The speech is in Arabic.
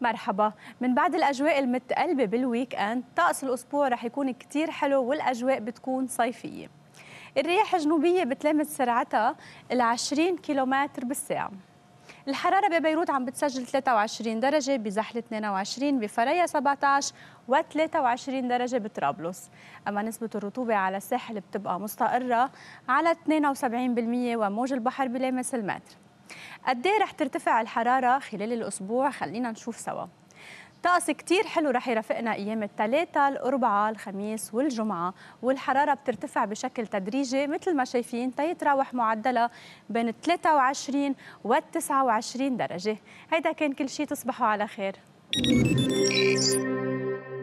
مرحبا من بعد الاجواء المتقلبه بالويك اند طقس الاسبوع رح يكون كتير حلو والاجواء بتكون صيفيه الرياح الجنوبية بتلامس سرعتها ال 20 كيلومتر بالساعه الحرارة ببيروت عم بتسجل 23 درجة بزحل 22 بفريا 17 و23 درجة بطرابلس أما نسبة الرطوبة على الساحل بتبقى مستقرة على 72% وموج البحر بلامس المتر قد ايه رح ترتفع الحراره خلال الاسبوع خلينا نشوف سوا طقس كتير حلو رح يرافقنا ايام الثلاثاء، الاربعاء، الخميس والجمعه، والحراره بترتفع بشكل تدريجي مثل ما شايفين تيتراوح طيب معدلها بين 23 و 29 درجه، هيدا كان كل شي تصبحوا على خير.